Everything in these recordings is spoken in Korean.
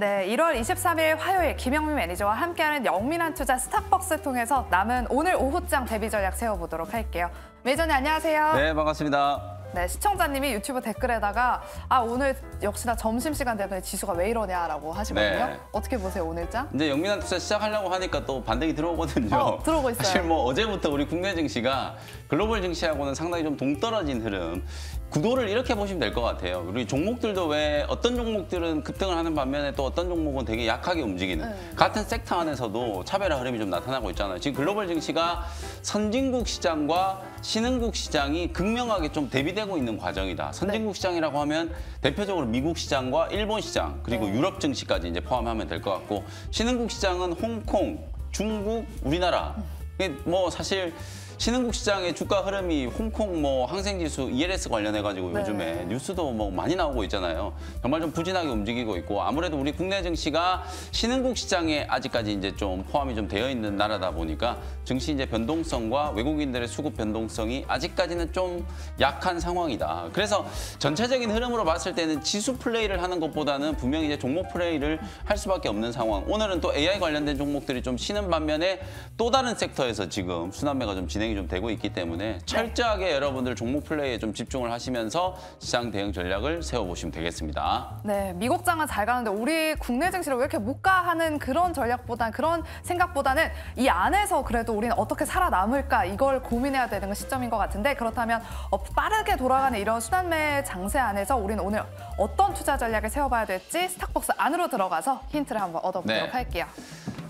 네, 1월 23일 화요일 김영민 매니저와 함께하는 영민한 투자 스탁박스 통해서 남은 오늘 오후장 대비 전략 세워보도록 할게요. 매니저님 안녕하세요. 네, 반갑습니다. 네, 시청자님이 유튜브 댓글에다가 아 오늘 역시나 점심시간 되더니 지수가 왜 이러냐라고 하시거든요. 네. 어떻게 보세요, 오늘 장? 이제 영민한 투자 시작하려고 하니까 또 반등이 들어오거든요. 어, 들어오고 있어요. 사실 뭐 어제부터 우리 국내 증시가 글로벌 증시하고는 상당히 좀 동떨어진 흐름 구도를 이렇게 보시면 될 것 같아요. 우리 종목들도 왜 어떤 종목들은 급등을 하는 반면에 또 어떤 종목은 되게 약하게 움직이는 네. 같은 섹터 안에서도 차별화 흐름이 좀 나타나고 있잖아요. 지금 글로벌 증시가 선진국 시장과 신흥국 시장이 극명하게 좀 대비되고 있는 과정이다. 선진국 네. 시장이라고 하면 대표적으로 미국 시장과 일본 시장 그리고 네. 유럽 증시까지 이제 포함하면 될 것 같고 신흥국 시장은 홍콩, 중국, 우리나라 음. 뭐 사실 신흥국 시장의 주가 흐름이 홍콩 뭐 항생지수 ELS 관련해가지고 네. 요즘에 뉴스도 뭐 많이 나오고 있잖아요. 정말 좀 부진하게 움직이고 있고 아무래도 우리 국내 증시가 신흥국 시장에 아직까지 이제 좀 포함이 좀 되어 있는 나라다 보니까 증시 이제 변동성과 외국인들의 수급 변동성이 아직까지는 좀 약한 상황이다. 그래서 전체적인 흐름으로 봤을 때는 지수 플레이를 하는 것보다는 분명히 이제 종목 플레이를 할 수밖에 없는 상황. 오늘은 또 AI 관련된 종목들이 좀 쉬는 반면에 또 다른 섹터에서 지금 순환매가 좀 진행. 진행이 좀 되고 있기 때문에 철저하게 여러분들 종목 플레이에 좀 집중을 하시면서 시장 대응 전략을 세워보시면 되겠습니다. 네, 미국 장은 잘 가는데 우리 국내 증시를 왜 이렇게 못가 하는 그런 전략보다 그런 생각보다는 이 안에서 그래도 우리는 어떻게 살아남을까 이걸 고민해야 되는 시점인 것 같은데 그렇다면 어, 빠르게 돌아가는 이런 수단매 장세 안에서 우리는 오늘 어떤 투자 전략을 세워봐야 될지 스탁박스 안으로 들어가서 힌트를 한번 얻어보도록 네. 할게요.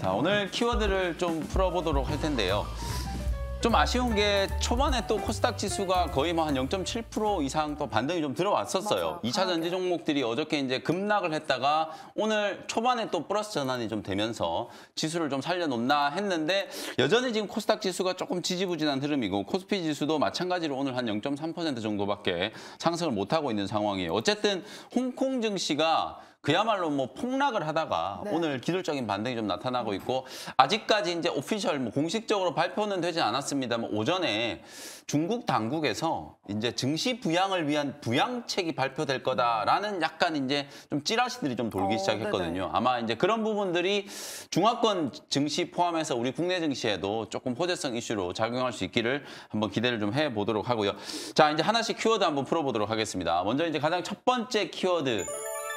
자, 오늘 키워드를 좀 풀어보도록 할 텐데요. 좀 아쉬운 게 초반에 또 코스닥 지수가 거의 뭐 한 0.7% 이상 또 반등이 좀 들어왔었어요. 2차 전지 종목들이 어저께 이제 급락을 했다가 오늘 초반에 또 플러스 전환이 좀 되면서 지수를 좀 살려놓나 했는데 여전히 지금 코스닥 지수가 조금 지지부진한 흐름이고 코스피 지수도 마찬가지로 오늘 한 0.3% 정도밖에 상승을 못하고 있는 상황이에요. 어쨌든 홍콩 증시가 그야말로 뭐 폭락을 하다가 네. 오늘 기술적인 반등이 좀 나타나고 있고 아직까지 이제 오피셜 뭐 공식적으로 발표는 되지 않았어요. 않았습니다만 오전에 중국 당국에서 이제 증시 부양을 위한 부양책이 발표될 거다라는 약간 이제 좀 찌라시들이 좀 돌기 어, 시작했거든요. 네네. 아마 이제 그런 부분들이 중화권 증시 포함해서 우리 국내 증시에도 조금 호재성 이슈로 작용할 수 있기를 한번 기대를 좀 해보도록 하고요. 자, 이제 하나씩 키워드 한번 풀어보도록 하겠습니다. 먼저 이제 가장 첫 번째 키워드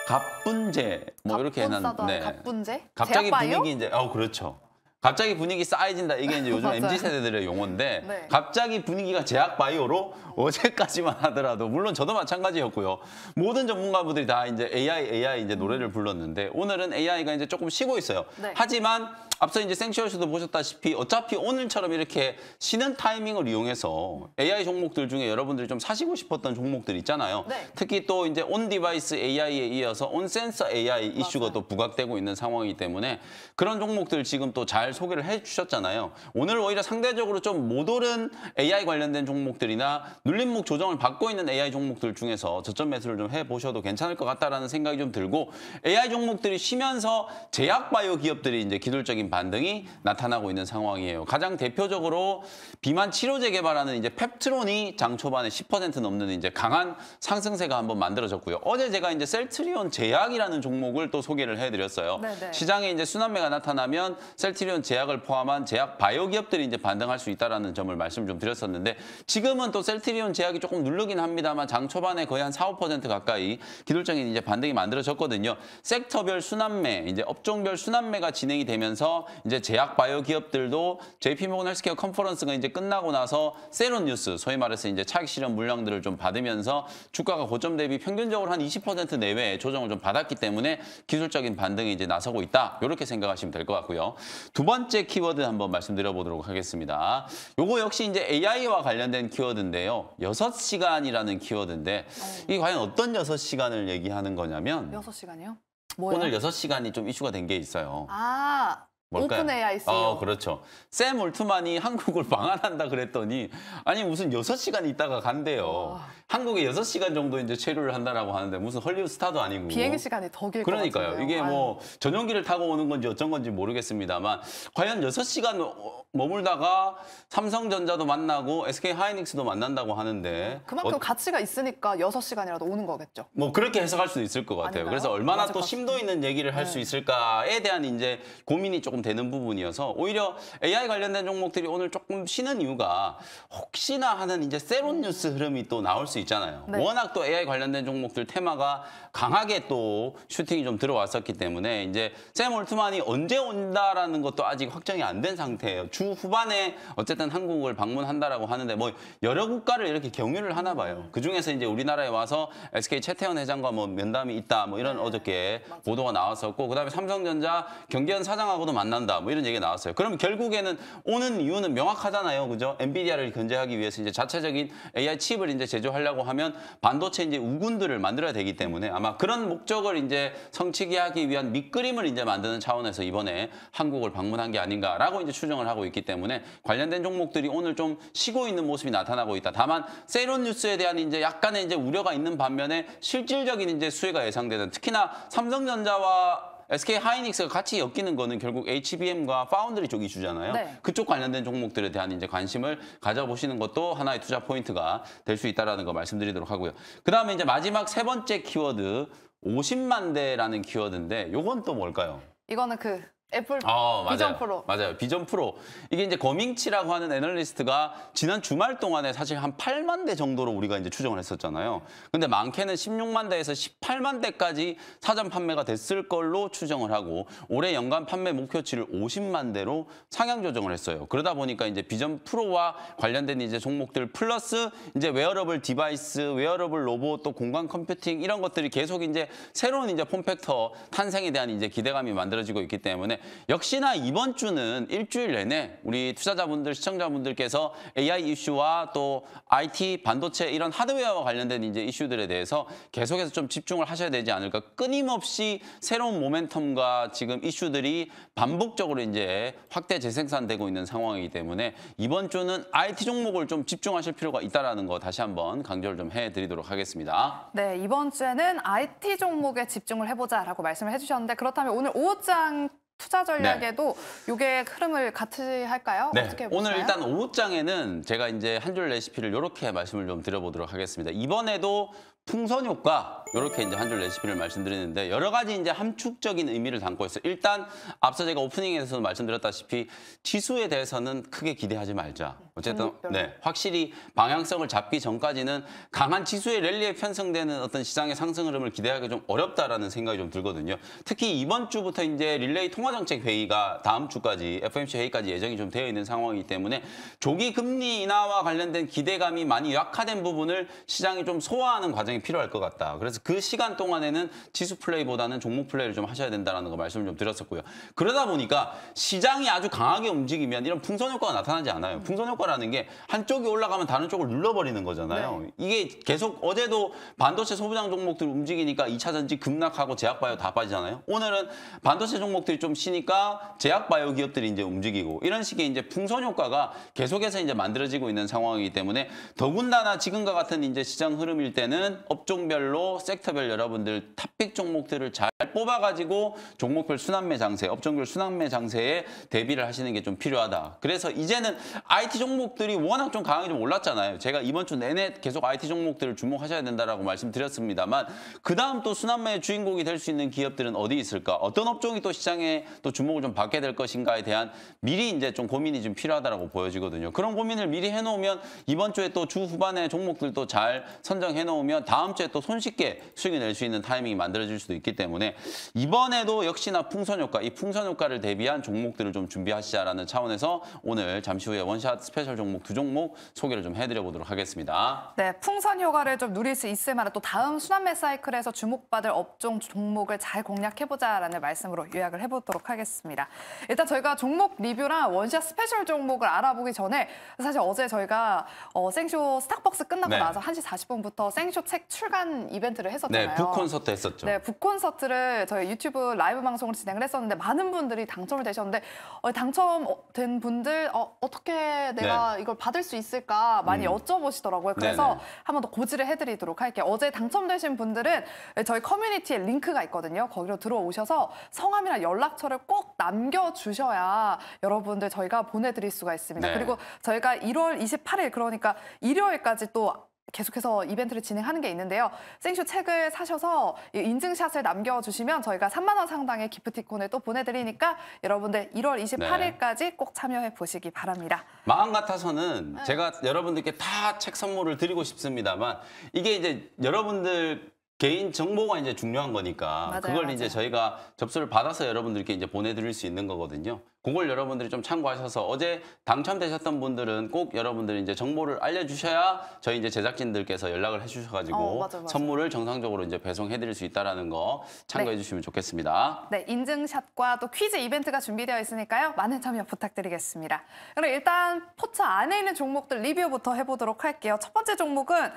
갑분제 뭐 이렇게 해놨는데 네. 갑분제? 갑자기 분위기 이제 어 그렇죠. 갑자기 분위기 싸해진다 이게 이제 요즘 MZ 세대들의 용어인데 네. 갑자기 분위기가 제약 바이오로 어제까지만 하더라도 물론 저도 마찬가지였고요 모든 전문가분들이 다 이제 AI AI 이제 노래를 음. 불렀는데 오늘은 AI가 이제 조금 쉬고 있어요. 네. 하지만 앞서 이제 생쇼에서도 보셨다시피 어차피 오늘처럼 이렇게 쉬는 타이밍을 이용해서 AI 종목들 중에 여러분들이 좀 사시고 싶었던 종목들 있잖아요. 네. 특히 또 이제 온 디바이스 AI에 이어서 온 센서 AI 이슈가 맞아요. 또 부각되고 있는 상황이기 때문에 그런 종목들 지금 또잘 잘 소개를 해주셨잖아요. 오늘 오히려 상대적으로 좀 못 오른 AI 관련된 종목들이나 눌림목 조정을 받고 있는 AI 종목들 중에서 저점 매수를 좀 해보셔도 괜찮을 것 같다라는 생각이 좀 들고 AI 종목들이 쉬면서 제약바이오 기업들이 이제 기술적인 반등이 나타나고 있는 상황이에요. 가장 대표적으로 비만 치료제 개발하는 이제 펩트론이 장 초반에 10% 넘는 이제 강한 상승세가 한번 만들어졌고요. 어제 제가 이제 셀트리온 제약이라는 종목을 또 소개를 해드렸어요. 네네. 네. 시장에 이제 순환매가 나타나면 셀트리온 이런 제약을 포함한 제약 바이오 기업들이 이제 반등할 수있다는 점을 말씀 좀 드렸었는데 지금은 또 셀트리온 제약이 조금 누르긴 합니다만 장 초반에 거의 한 4, 5% 가까이 기술적인 이제 반등이 만들어졌거든요. 섹터별 순환매, 이제 업종별 순환매가 진행이 되면서 이제 제약 바이오 기업들도 JP 모건 헬스케어 컨퍼런스가 이제 끝나고 나서 세론 뉴스, 소위 말해서 이제 차기 실현 물량들을 좀 받으면서 주가가 고점 대비 평균적으로 한 20% 내외 조정을 좀 받았기 때문에 기술적인 반등이 이제 나서고 있다. 이렇게 생각하시면 될 것 같고요. 두 번. 번째 키워드 한번 말씀드려보도록 하겠습니다. 요거 역시 이제 AI와 관련된 키워드인데요. 여섯 시간이라는 키워드인데 이 과연 어떤 여섯 시간을 얘기하는 거냐면 여섯 시간이요? 뭐예요? 오늘 여섯 시간이 좀 이슈가 된 게 있어요. 아, 뭘까요? 오픈 AI c e 어, 그렇죠. 샘 올트만이 한국을 방한한다 그랬더니 아니 무슨 여 시간 있다가 간대요. 와. 한국에 여 시간 정도 이제 체류를 한다라고 하는데 무슨 헐리우드 스타도 아니고 비행 시간이 더 길고 그러니까요. 이게 뭐 아유. 전용기를 타고 오는 건지 어쩐 건지 모르겠습니다만 과연 여 시간 어, 머물다가 삼성전자도 만나고 SK 하이닉스도 만난다고 하는데 그만큼 어, 가치가 있으니까 여 시간이라도 오는 거겠죠. 뭐 그렇게 해석할 수도 있을 것 같아요. 아닌가요? 그래서 얼마나 또 심도 있는 얘기를 할수 네. 있을까에 대한 이제 고민이 조금 되는 부분이어서 오히려 AI 관련된 종목들이 오늘 조금 쉬는 이유가 혹시나 하는 이제 새로운 뉴스 흐름이 또 나올 수 있잖아요. 네. 워낙 또 AI 관련된 종목들 테마가 강하게 또 슈팅이 좀 들어왔었기 때문에 이제 샘 올트만이 언제 온다라는 것도 아직 확정이 안 된 상태예요. 주 후반에 어쨌든 한국을 방문한다라고 하는데 뭐 여러 국가를 이렇게 경유를 하나 봐요. 음. 그 중에서 이제 우리나라에 와서 SK 최태원 회장과 뭐 면담이 있다 뭐 이런 네. 어저께 보도가 나왔었고 그다음에 삼성전자 경기현 사장하고도 만나. 난다 뭐 이런 얘기가 나왔어요. 그럼 결국에는 오는 이유는 명확하잖아요. 그죠? 엔비디아를 견제하기 위해서 이제 자체적인 AI 칩을 이제 제조하려고 하면 반도체 이제 우군들을 만들어야 되기 때문에 아마 그런 목적을 이제 성취기 하기 위한 밑그림을 이제 만드는 차원에서 이번에 한국을 방문한 게 아닌가라고 이제 추정을 하고 있기 때문에 관련된 종목들이 오늘 좀 쉬고 있는 모습이 나타나고 있다. 다만 세론 뉴스에 대한 이제 약간의 이제 우려가 있는 반면에 실질적인 이제 수혜가 예상되는 특히나 삼성전자와 SK 하이닉스가 같이 엮이는 거는 결국 HBM과 파운드리 쪽이 주잖아요. 네. 그쪽 관련된 종목들에 대한 이제 관심을 가져보시는 것도 하나의 투자 포인트가 될 수 있다라는 거 말씀드리도록 하고요. 그다음에 이제 마지막 세 번째 키워드 50만 대라는 키워드인데 요건 또 뭘까요? 이거는 그 애플 어, 비전 프로. 맞아요. 비전 프로. 이게 이제 거밍치라고 하는 애널리스트가 지난 주말 동안에 사실 한 8만 대 정도로 우리가 이제 추정을 했었잖아요. 근데 많게는 16만 대에서 18만 대까지 사전 판매가 됐을 걸로 추정을 하고 올해 연간 판매 목표치를 50만 대로 상향 조정을 했어요. 그러다 보니까 이제 비전 프로와 관련된 이제 종목들 플러스 이제 웨어러블 디바이스, 웨어러블 로봇 또 공간 컴퓨팅 이런 것들이 계속 이제 새로운 이제 폼팩터 탄생에 대한 이제 기대감이 만들어지고 있기 때문에 역시나 이번 주는 일주일 내내 우리 투자자분들, 시청자분들께서 AI 이슈와 또 IT, 반도체 이런 하드웨어와 관련된 이제 이슈들에 대해서 계속해서 좀 집중을 하셔야 되지 않을까. 끊임없이 새로운 모멘텀과 지금 이슈들이 반복적으로 이제 확대 재생산되고 있는 상황이기 때문에 이번 주는 IT 종목을 좀 집중하실 필요가 있다는 거 다시 한번 강조를 좀 해드리도록 하겠습니다. 네, 이번 주에는 IT 종목에 집중을 해보자라고 말씀을 해주셨는데 그렇다면 오늘 오후장 투자 전략에도 네. 요게 흐름을 같이 할까요? 네. 어떻게 오늘 보시나요? 일단 오후장에는 제가 이제 한 줄 레시피를 이렇게 말씀을 좀 드려보도록 하겠습니다. 이번에도 풍선 효과 이렇게 이제 한 줄 레시피를 말씀드리는데 여러 가지 이제 함축적인 의미를 담고 있어요. 일단 앞서 제가 오프닝에서 말씀드렸다시피 지수에 대해서는 크게 기대하지 말자. 어쨌든 네, 확실히 방향성을 잡기 전까지는 강한 지수의 랠리에 편성되는 어떤 시장의 상승 흐름을 기대하기 좀 어렵다라는 생각이 좀 들거든요. 특히 이번 주부터 이제 릴레이 통화정책 회의가 다음 주까지 FMC 회의까지 예정이 좀 되어 있는 상황이기 때문에 조기 금리 인하와 관련된 기대감이 많이 약화된 부분을 시장이 좀 소화하는 과정이 굉장히 필요할 것 같다. 그래서 그 시간 동안에는 지수 플레이보다는 종목 플레이를 좀 하셔야 된다는 거 말씀을 좀 드렸었고요. 그러다 보니까 시장이 아주 강하게 움직이면 이런 풍선 효과가 나타나지 않아요. 풍선 효과라는 게 한쪽이 올라가면 다른 쪽을 눌러버리는 거잖아요. 네. 이게 계속 어제도 반도체 소부장 종목들 움직이니까 2차전지 급락하고 제약바이오 다 빠지잖아요. 오늘은 반도체 종목들이 좀 쉬니까 제약바이오 기업들이 이제 움직이고 이런 식의 이제 풍선 효과가 계속해서 이제 만들어지고 있는 상황이기 때문에 더군다나 지금과 같은 이제 시장 흐름일 때는 업종별로 섹터별 여러분들 탑픽 종목들을 잘 뽑아가지고 종목별 순환매 장세, 업종별 순환매 장세에 대비를 하시는 게 좀 필요하다. 그래서 이제는 IT 종목들이 워낙 좀 강하게 좀 올랐잖아요. 제가 이번 주 내내 계속 IT 종목들을 주목하셔야 된다라고 말씀드렸습니다만 그 다음 또 순환매의 주인공이 될 수 있는 기업들은 어디 있을까? 어떤 업종이 또 시장에 또 주목을 좀 받게 될 것인가에 대한 미리 이제 좀 고민이 좀 필요하다라고 보여지거든요. 그런 고민을 미리 해놓으면 이번 주에 또 주 후반에 종목들도 잘 선정해놓으면 다음 주에 또 손쉽게 수익을 낼 수 있는 타이밍이 만들어질 수도 있기 때문에 이번에도 역시나 풍선 효과, 이 풍선 효과를 대비한 종목들을 좀 준비하시자라는 차원에서 오늘 잠시 후에 원샷 스페셜 종목 두 종목 소개를 좀 해드려 보도록 하겠습니다. 네, 풍선 효과를 좀 누릴 수 있을 만한 또 다음 순환매 사이클에서 주목받을 업종 종목을 잘 공략해보자라는 말씀으로 요약을 해보도록 하겠습니다. 일단 저희가 종목 리뷰랑 원샷 스페셜 종목을 알아보기 전에 사실 어제 저희가 어, 생쇼 스타벅스 끝나고 네. 나서 1시 40분부터 생쇼 책책 출간 이벤트를 했었잖아요. 네, 북 콘서트 했었죠. 네, 북 콘서트를 저희 유튜브 라이브 방송을 진행을 했었는데 많은 분들이 당첨을 되셨는데 어, 당첨된 분들 어, 어떻게 내가 네. 이걸 받을 수 있을까 많이 음. 여쭤보시더라고요. 그래서 네, 네. 한번 더 고지를 해드리도록 할게요. 어제 당첨되신 분들은 저희 커뮤니티에 링크가 있거든요. 거기로 들어오셔서 성함이나 연락처를 꼭 남겨주셔야 여러분들 저희가 보내드릴 수가 있습니다. 네. 그리고 저희가 1월 28일 그러니까 일요일까지 또 계속해서 이벤트를 진행하는 게 있는데요. 생쇼 책을 사셔서 인증샷을 남겨주시면 저희가 3만 원 상당의 기프티콘을 또 보내드리니까 여러분들 1월 28일까지 네. 꼭 참여해 보시기 바랍니다. 마음 같아서는 네. 제가 여러분들께 다 책 선물을 드리고 싶습니다만 이게 이제 여러분들 개인 정보가 이제 중요한 거니까 맞아요, 그걸 맞아요. 이제 저희가 접수를 받아서 여러분들께 이제 보내드릴 수 있는 거거든요. 그걸 여러분들이 좀 참고하셔서 어제 당첨되셨던 분들은 꼭 여러분들이 이제 정보를 알려주셔야 저희 이제 제작진들께서 연락을 해주셔가지고 어, 맞아, 맞아. 선물을 정상적으로 이제 배송해드릴 수 있다라는 거 참고해 네. 주시면 좋겠습니다. 네, 인증샷과 또 퀴즈 이벤트가 준비되어 있으니까요. 많은 참여 부탁드리겠습니다. 그럼 일단 포차 안에 있는 종목들 리뷰부터 해보도록 할게요. 첫 번째 종목은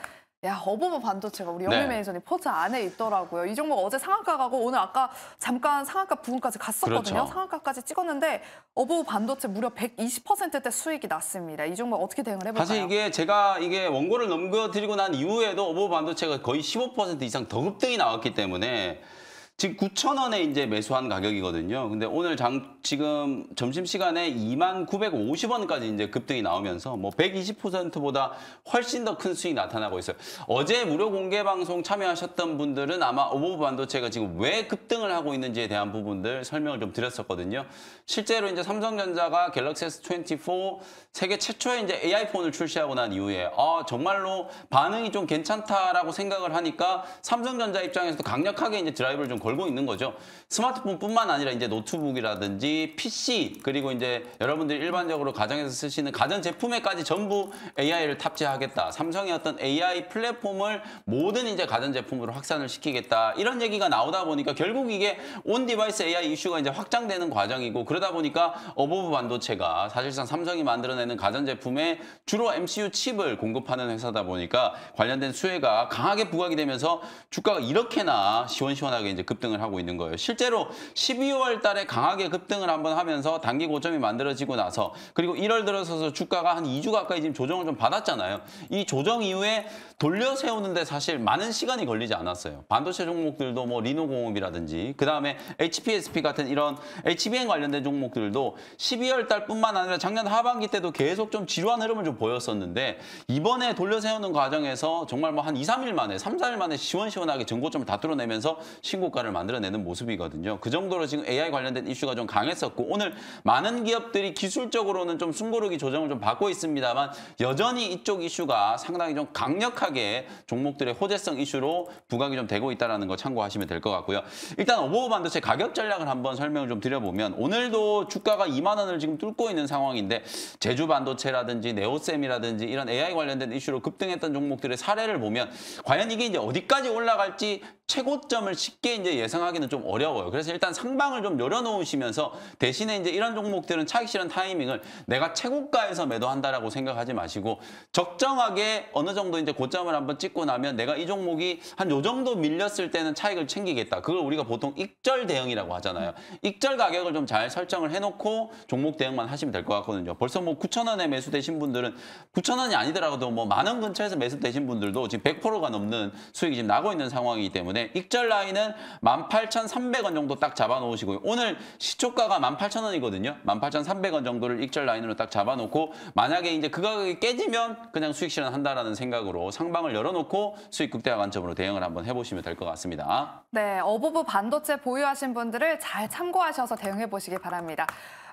야, 어버버 반도체가 우리 영미 네. 매니저님 포트 안에 있더라고요. 이 종목 어제 상한가 가고 오늘 아까 잠깐 상한가 부근까지 갔었거든요. 그렇죠. 상한가까지 찍었는데 어버버 반도체 무려 120%대 수익이 났습니다. 이 종목 어떻게 대응을 해볼까요? 사실 이게 제가 이게 원고를 넘겨드리고 난 이후에도 어버버 반도체가 거의 15% 이상 더 급등이 나왔기 때문에 음. 지금 9천 원에 이제 매수한 가격이거든요. 근데 오늘 장 지금 점심 시간에 2만 950원까지 이제 급등이 나오면서 뭐 120%보다 훨씬 더 큰 수익 나타나고 있어요. 어제 무료 공개 방송 참여하셨던 분들은 아마 오버부 반도체가 지금 왜 급등을 하고 있는지에 대한 부분들 설명을 좀 드렸었거든요. 실제로 이제 삼성전자가 갤럭시 S24 세계 최초의 이제 AI 폰을 출시하고 난 이후에 아 정말로 반응이 좀 괜찮다라고 생각을 하니까 삼성전자 입장에서도 강력하게 이제 드라이브를 좀 걸고 있는 거죠. 스마트폰뿐만 아니라 이제 노트북이라든지 PC 그리고 이제 여러분들이 일반적으로 가정에서 쓰시는 가전 제품에까지 전부 AI를 탑재하겠다. 삼성의 어떤 AI 플랫폼을 모든 이제 가전 제품으로 확산을 시키겠다. 이런 얘기가 나오다 보니까 결국 이게 온 디바이스 AI 이슈가 이제 확장되는 과정이고 그러다 보니까 어버브 반도체가 사실상 삼성이 만들어내는 가전 제품에 주로 MCU 칩을 공급하는 회사다 보니까 관련된 수혜가 강하게 부각이 되면서 주가가 이렇게나 시원시원하게 이제 급 급등을 하고 있는 거예요. 실제로 12월 달에 강하게 급등을 한번 하면서 단기 고점이 만들어지고 나서 그리고 1월 들어서서 주가가 한 2주 가까이 지금 조정을 좀 받았잖아요. 이 조정 이후에 돌려 세우는데 사실 많은 시간이 걸리지 않았어요. 반도체 종목들도 뭐 리노공업이라든지 그다음에 HPSP 같은 이런 HBM 관련된 종목들도 12월 달뿐만 아니라 작년 하반기 때도 계속 좀 지루한 흐름을 좀 보였었는데 이번에 돌려 세우는 과정에서 정말 뭐 한 2, 3일 만에, 3, 4일 만에 시원시원하게 전고점을 다 뚫어내면서 신고가를 변화를 만들어내는 모습이거든요. 그 정도로 지금 AI 관련된 이슈가 좀 강했었고 오늘 많은 기업들이 기술적으로는 좀 숨고르기 조정을 좀 받고 있습니다만 여전히 이쪽 이슈가 상당히 좀 강력하게 종목들의 호재성 이슈로 부각이 좀 되고 있다는 거 참고하시면 될 것 같고요. 일단 오버오 반도체 가격 전략을 한번 설명을 좀 드려보면 오늘도 주가가 2만 원을 지금 뚫고 있는 상황인데 제주 반도체라든지 네오셈이라든지 이런 AI 관련된 이슈로 급등했던 종목들의 사례를 보면 과연 이게 이제 어디까지 올라갈지 최고점을 쉽게 이제 예상하기는 좀 어려워요. 그래서 일단 상방을 좀 열어놓으시면서 대신에 이제 이런 종목들은 차익 실현 타이밍을 내가 최고가에서 매도한다라고 생각하지 마시고 적정하게 어느 정도 이제 고점을 한번 찍고 나면 내가 이 종목이 한 요 정도 밀렸을 때는 차익을 챙기겠다. 그걸 우리가 보통 익절 대응이라고 하잖아요. 익절 가격을 좀 잘 설정을 해놓고 종목 대응만 하시면 될 것 같거든요. 벌써 뭐 9천 원에 매수되신 분들은 9천 원이 아니더라도 뭐만원 근처에서 매수되신 분들도 지금 100%가 넘는 수익이 지금 나고 있는 상황이기 때문에 익절 라인은 18,300원 정도 딱 잡아놓으시고요. 오늘 시초가가 18,000원이거든요. 18,300원 정도를 익절 라인으로 딱 잡아놓고 만약에 이제 그 가격이 깨지면 그냥 수익 실현한다라는 생각으로 상방을 열어놓고 수익 극대화 관점으로 대응을 한번 해보시면 될 것 같습니다. 네, 어부부 반도체 보유하신 분들을 잘 참고하셔서 대응해 보시기 바랍니다.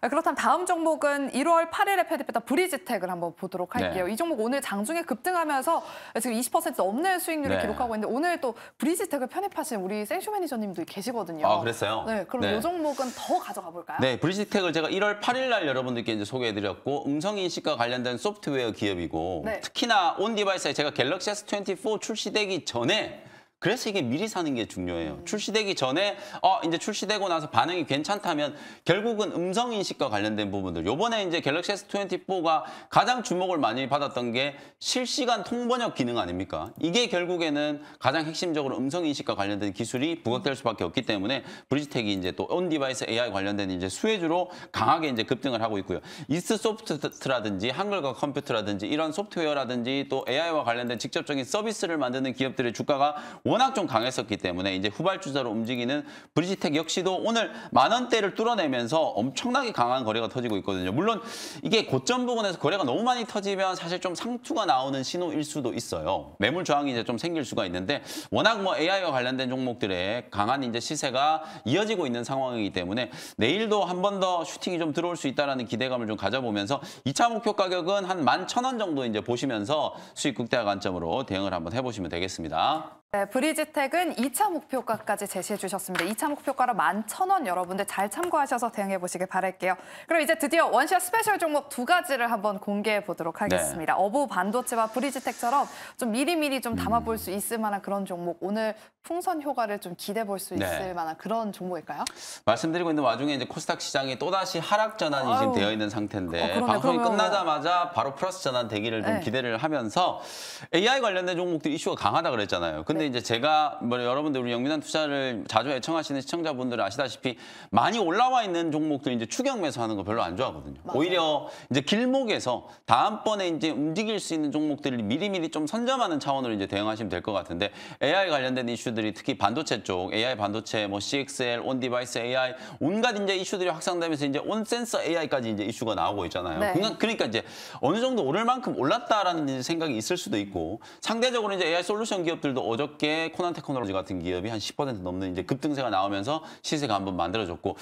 그렇다면 다음 종목은 1월 8일에 편입했던 브리지텍을 한번 보도록 네. 할게요. 네. 이 종목 오늘 장중에 급등하면서 지금 20% 넘는 수익률을 네. 기록하고 있는데 오늘 또 브리지텍을 편입하신 우리 센슈 매니저 대표님도 계시거든요. 아, 그랬어요? 네, 그럼 네. 요 종목은 더 가져가 볼까요? 네, 브리지텍을 제가 1월 8일 날 여러분들께 이제 소개해드렸고 음성인식과 관련된 소프트웨어 기업이고 네. 특히나 온 디바이스에 제가 갤럭시 S24 출시되기 전에 그래서 이게 미리 사는 게 중요해요. 음. 출시되기 전에 어 이제 출시되고 나서 반응이 괜찮다면 결국은 음성 인식과 관련된 부분들. 요번에 이제 갤럭시 S24가 가장 주목을 많이 받았던 게 실시간 통번역 기능 아닙니까? 이게 결국에는 가장 핵심적으로 음성 인식과 관련된 기술이 부각될 수밖에 없기 때문에 브리지텍이 이제 또온 디바이스 AI 관련된 이제 수혜주로 강하게 이제 급등을 하고 있고요. 이스 소프트라든지 한글과 컴퓨터라든지 이런 소프트웨어라든지 또 AI와 관련된 직접적인 서비스를 만드는 기업들의 주가가 워낙 좀 강했었기 때문에 이제 후발주자로 움직이는 브리지텍 역시도 오늘 만 원대를 뚫어내면서 엄청나게 강한 거래가 터지고 있거든요. 물론 이게 고점 부근에서 거래가 너무 많이 터지면 사실 좀 상투가 나오는 신호일 수도 있어요. 매물 저항이 이제 좀 생길 수가 있는데 워낙 뭐 AI와 관련된 종목들의 강한 이제 시세가 이어지고 있는 상황이기 때문에 내일도 한 번 더 슈팅이 좀 들어올 수있다는 기대감을 좀 가져보면서 2차 목표 가격은 한 11,000원 정도 이제 보시면서 수익 극대화 관점으로 대응을 한번 해보시면 되겠습니다. 네, 브리지텍은 2차 목표가까지 제시해 주셨습니다. 2차 목표가로 11,000원 여러분들 잘 참고하셔서 대응해 보시길 바랄게요. 그럼 이제 드디어 원샷 스페셜 종목 두 가지를 한번 공개해 보도록 네. 하겠습니다. 네. 어부 반도체와 브리지텍처럼 좀 미리미리 좀 담아 볼수 있을 만한 그런 종목 오늘 풍선 효과를 좀 기대 볼수 네. 있을 네. 만한 그런 종목일까요? 말씀드리고 있는 와중에 이제 코스닥 시장이 또다시 하락 전환이 아유. 지금 되어 있는 상태인데 어, 방송이 그러면... 끝나자마자 바로 플러스 전환 되기를 좀 네. 기대를 하면서 AI 관련된 종목들 이슈가 강하다 그랬잖아요. 근데 근데 이제 제가 뭐 여러분들 우리 영민한 투자를 자주 애청하시는 시청자분들은 아시다시피 많이 올라와 있는 종목들 이제 추격 매수하는 거 별로 안 좋아하거든요. 맞아요. 오히려 이제 길목에서 다음번에 이제 움직일 수 있는 종목들을 미리미리 좀 선점하는 차원으로 이제 대응하시면 될 것 같은데 AI 관련된 이슈들이 특히 반도체 쪽 AI 반도체 뭐 CXL 온 디바이스 AI 온갖 이제 이슈들이 확산되면서 이제 온 센서 AI까지 이제 이슈가 나오고 있잖아요. 네. 그러니까, 그러니까, 이제 어느 정도 오를 만큼 올랐다라는 생각이 있을 수도 있고 상대적으로 이제 AI 솔루션 기업들도 어저 그저께 코난 테크놀로지 같은 기업이 한 10% 넘는 이제 급등세가 나오면서 시세가 한번 만들어졌고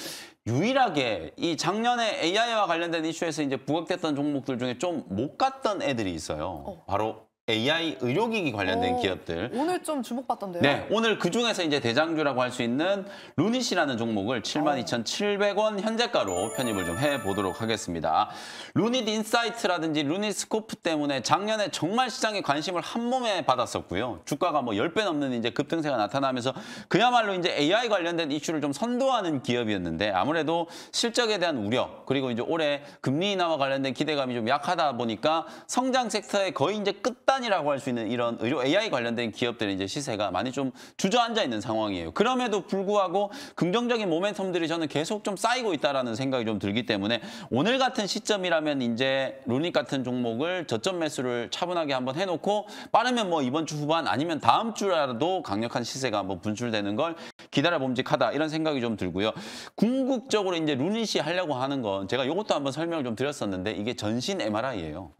유일하게 이 작년에 AI와 관련된 이슈에서 이제 부각됐던 종목들 중에 좀 못 갔던 애들이 있어요. 어. 바로 AI 의료기기 관련된 오, 기업들. 오늘 좀 주목받던데요? 네, 오늘 그중에서 이제 대장주라고 할 수 있는 루닛이라는 종목을 72,700원 현재가로 편입을 좀 해보도록 하겠습니다. 루닛 인사이트라든지 루닛 스코프 때문에 작년에 정말 시장에 관심을 한 몸에 받았었고요. 주가가 뭐 10배 넘는 이제 급등세가 나타나면서 그야말로 이제 AI 관련된 이슈를 좀 선도하는 기업이었는데 아무래도 실적에 대한 우려 그리고 이제 올해 금리 인하와 관련된 기대감이 좀 약하다 보니까 성장 섹터의 거의 이제 끝단 판단이라고 할 수 있는 이런 의료 AI 관련된 기업들의 이제 시세가 많이 좀 주저앉아 있는 상황이에요. 그럼에도 불구하고 긍정적인 모멘텀들이 저는 계속 좀 쌓이고 있다라는 생각이 좀 들기 때문에 오늘 같은 시점이라면 이제 루닉 같은 종목을 저점 매수를 차분하게 한번 해놓고 빠르면 뭐 이번 주 후반 아니면 다음 주라도 강력한 시세가 한번 분출되는 걸 기다려 봄직하다 이런 생각이 좀 들고요. 궁극적으로 이제 루닛이 하려고 하는 건 제가 이것도 한번 설명을 좀 드렸었는데 이게 전신 MRI예요.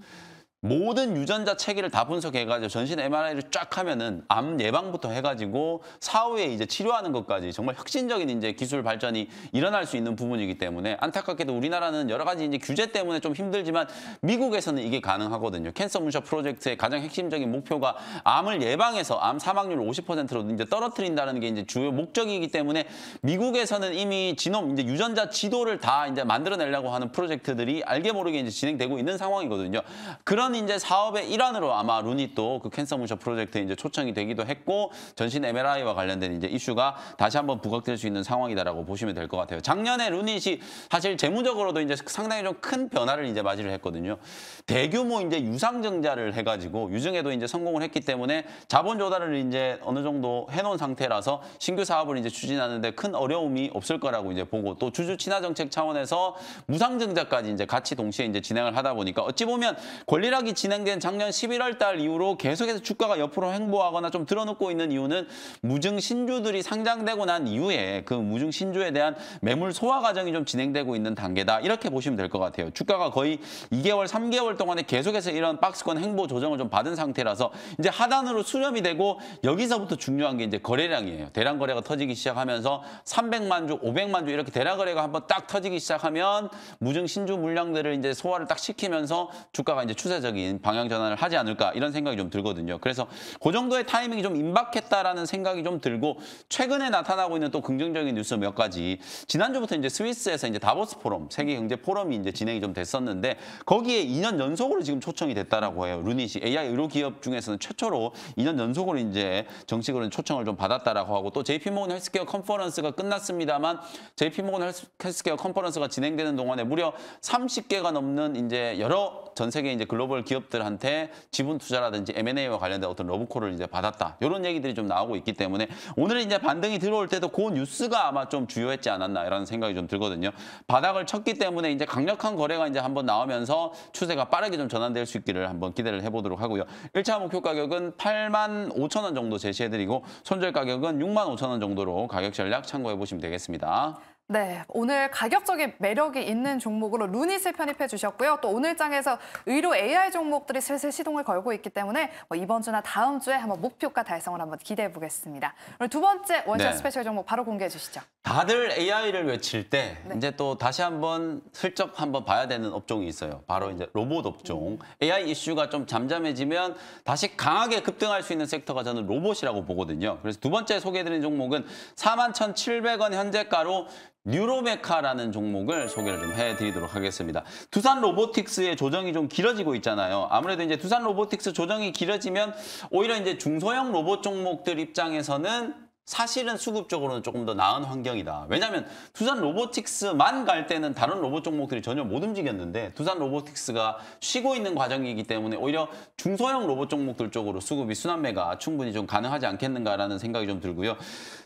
모든 유전자 체계를 다 분석해가지고 전신 MRI를 쫙 하면은 암 예방부터 해가지고 사후에 이제 치료하는 것까지 정말 혁신적인 이제 기술 발전이 일어날 수 있는 부분이기 때문에 안타깝게도 우리나라는 여러 가지 이제 규제 때문에 좀 힘들지만 미국에서는 이게 가능하거든요. 캔서 문셔 프로젝트의 가장 핵심적인 목표가 암을 예방해서 암 사망률 50%로 이제 떨어뜨린다는 게 이제 주요 목적이기 때문에 미국에서는 이미 진놈 이제 유전자 지도를 다 이제 만들어내려고 하는 프로젝트들이 알게 모르게 이제 진행되고 있는 상황이거든요. 그런 이런 이제 사업의 일환으로 아마 루니 또 그 캔서 문셔 프로젝트에 이제 초청이 되기도 했고 전신 MLI와 관련된 이제 이슈가 다시 한번 부각될 수 있는 상황이다라고 보시면 될 것 같아요. 작년에 루잇이 사실 재무적으로도 이제 상당히 좀 큰 변화를 이제 맞이를 했거든요. 대규모 이제 유상증자를 해가지고 유증에도 이제 성공을 했기 때문에 자본 조달을 이제 어느 정도 해놓은 상태라서 신규 사업을 이제 추진하는데 큰 어려움이 없을 거라고 이제 보고 또 주주 친화 정책 차원에서 무상증자까지 이제 같이 동시에 이제 진행을 하다 보니까 어찌 보면 권리라 폭락이 진행된 작년 11월 달 이후로 계속해서 주가가 옆으로 횡보하거나 좀드러눕고 있는 이유는 무증 신주들이 상장되고 난 이후에 그 무증 신주에 대한 매물 소화 과정이 좀 진행되고 있는 단계다. 이렇게 보시면 될 것 같아요. 주가가 거의 2개월, 3개월 동안에 계속해서 이런 박스권 횡보 조정을 좀 받은 상태라서 이제 하단으로 수렴이 되고 여기서부터 중요한 게 이제 거래량이에요. 대량 거래가 터지기 시작하면서 300만 주, 500만 주 이렇게 대량 거래가 한번 딱 터지기 시작하면 무증 신주 물량들을 이제 소화를 딱 시키면서 주가가 이제 추세적 극단적인 방향 전환을 하지 않을까 이런 생각이 좀 들거든요. 그래서 그 정도의 타이밍이 좀 임박했다라는 생각이 좀 들고 최근에 나타나고 있는 또 긍정적인 뉴스 몇 가지 지난주부터 이제 스위스에서 이제 다보스 포럼 세계 경제 포럼이 이제 진행이 좀 됐었는데 거기에 2년 연속으로 지금 초청이 됐다라고 해요. 루닛이 AI 의료 기업 중에서는 최초로 2년 연속으로 이제 정식으로 초청을 좀 받았다라고 하고 또 JP 모건 헬스케어 컨퍼런스가 끝났습니다만 JP 모건 헬스케어 컨퍼런스가 진행되는 동안에 무려 30개가 넘는 이제 여러 전 세계 이제 글로벌 글로벌 기업들한테 지분 투자라든지 M&A와 관련된 어떤 러브콜을 이제 받았다. 이런 얘기들이 좀 나오고 있기 때문에 오늘 이제 반등이 들어올 때도 그 뉴스가 아마 좀 주요했지 않았나 이런 생각이 좀 들거든요. 바닥을 쳤기 때문에 이제 강력한 거래가 이제 한번 나오면서 추세가 빠르게 좀 전환될 수 있기를 한번 기대를 해보도록 하고요. 1차 목표 가격은 8만 5천 원 정도 제시해드리고 손절 가격은 6만 5천 원 정도로 가격 전략 참고해 보시면 되겠습니다. 네, 오늘 가격적인 매력이 있는 종목으로 루닛을 편입해 주셨고요. 또 오늘 장에서 의료 AI 종목들이 슬슬 시동을 걸고 있기 때문에 뭐 이번 주나 다음 주에 한번 목표가 달성을 한번 기대해 보겠습니다. 오늘 두 번째 원샷 네. 스페셜 종목 바로 공개해 주시죠. 다들 AI를 외칠 때 네. 이제 또 다시 한번 슬쩍 한번 봐야 되는 업종이 있어요. 바로 이제 로봇 업종. 음. AI 이슈가 좀 잠잠해지면 다시 강하게 급등할 수 있는 섹터가 저는 로봇이라고 보거든요. 그래서 두 번째 소개해 드린 종목은 41,700원 현재가로 뉴로메카라는 종목을 소개를 좀 해드리도록 하겠습니다. 두산 로보틱스의 조정이 좀 길어지고 있잖아요. 아무래도 이제 두산 로보틱스 조정이 길어지면 오히려 이제 중소형 로봇 종목들 입장에서는 사실은 수급적으로는 조금 더 나은 환경이다. 왜냐하면 두산 로보틱스만 갈 때는 다른 로봇 종목들이 전혀 못 움직였는데 두산 로보틱스가 쉬고 있는 과정이기 때문에 오히려 중소형 로봇 종목들 쪽으로 수급이 순환매가 충분히 좀 가능하지 않겠는가라는 생각이 좀 들고요.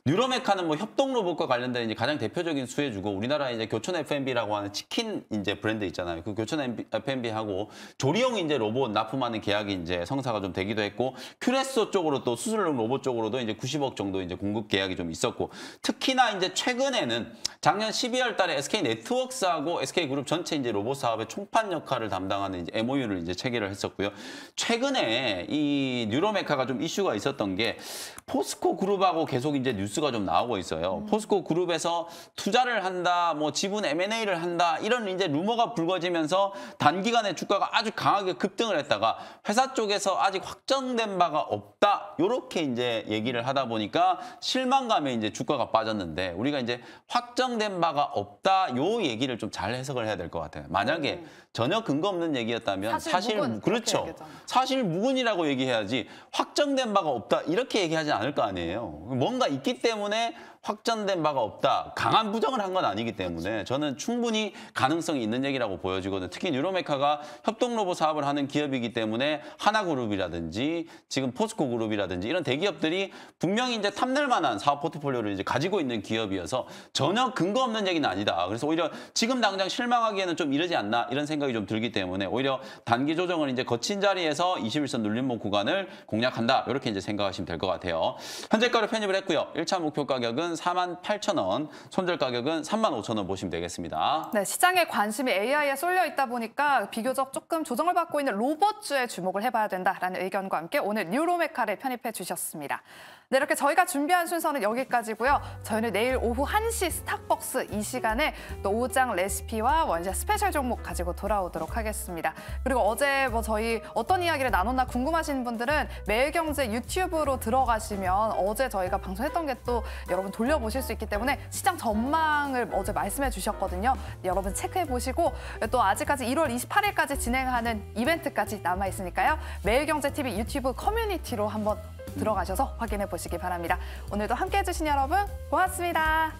뉴로메카는 뭐 협동 로봇과 관련된 이제 가장 대표적인 수혜주고 우리나라 이제 교촌 FMB라고 하는 치킨 이제 브랜드 있잖아요. 그 교촌 FMB하고 조리용 이제 로봇 납품하는 계약이 이제 성사가 좀 되기도 했고 큐레소 쪽으로 또 수술용 로봇 쪽으로도 이제 90억 정도 이제 공 공급 계약이 좀 있었고 특히나 이제 최근에는 작년 12월 달에 SK 네트워크스하고 SK 그룹 전체 이제 로봇 사업의 총판 역할을 담당하는 이제 MOU를 이제 체결을 했었고요. 최근에 이 뉴로메카가 좀 이슈가 있었던 게 포스코 그룹하고 계속 이제 뉴스가 좀 나오고 있어요. 음. 포스코 그룹에서 투자를 한다, 뭐 지분 M&A를 한다 이런 이제 루머가 불거지면서 단기간에 주가가 아주 강하게 급등을 했다가 회사 쪽에서 아직 확정된 바가 없다 이렇게 이제 얘기를 하다 보니까 실망감에 이제 주가가 빠졌는데 우리가 이제 확정된 바가 없다 요 얘기를 좀 잘 해석을 해야 될 것 같아요. 만약에 음. 전혀 근거 없는 얘기였다면 사실, 사실 묵은, 그렇죠. 사실 무근이라고 얘기해야지 확정된 바가 없다 이렇게 얘기하지 않을 거 아니에요. 뭔가 있기 때문에 확정된 바가 없다. 강한 부정을 한 건 아니기 때문에 그렇죠. 저는 충분히 가능성이 있는 얘기라고 보여지거든요. 특히 유로메카가 협동로봇 사업을 하는 기업이기 때문에 하나그룹이라든지 지금 포스코 그룹이라든지 이런 대기업들이 분명히 이제 탐낼 만한 사업 포트폴리오를 이제 가지고 있는 기업이어서 전혀 근거 없는 얘기는 아니다. 그래서 오히려 지금 당장 실망하기에는 좀 이르지 않나 이런 생각 생각이 좀 들기 때문에 오히려 단기 조정을 이제 거친 자리에서 21선 눌림목 구간을 공략한다. 이렇게 이제 생각하시면 될 것 같아요. 현재가로 편입을 했고요. 1차 목표 가격은 4 8 0 0 0 원, 손절 가격은 3 5 0 0 0원 보시면 되겠습니다. 네, 시장의 관심이 AI에 쏠려 있다 보니까 비교적 조금 조정을 받고 있는 로봇주에 주목을 해봐야 된다라는 의견과 함께 오늘 뉴로메카를 편입해 주셨습니다. 네, 이렇게 저희가 준비한 순서는 여기까지고요. 저희는 내일 오후 1시 스타벅스이 시간에 또오장 레시피와 원샷 스페셜 종목 가지고 돌아 돌아오도록 하겠습니다. 그리고 어제 뭐 저희 어떤 이야기를 나눴나 궁금하신 분들은 매일경제 유튜브로 들어가시면 어제 저희가 방송했던 게 또 여러분 돌려보실 수 있기 때문에 시장 전망을 어제 말씀해 주셨거든요. 여러분 체크해 보시고 또 아직까지 1월 28일까지 진행하는 이벤트까지 남아 있으니까요. 매일경제TV 유튜브 커뮤니티로 한번 들어가셔서 확인해 보시기 바랍니다. 오늘도 함께해 주신 여러분 고맙습니다.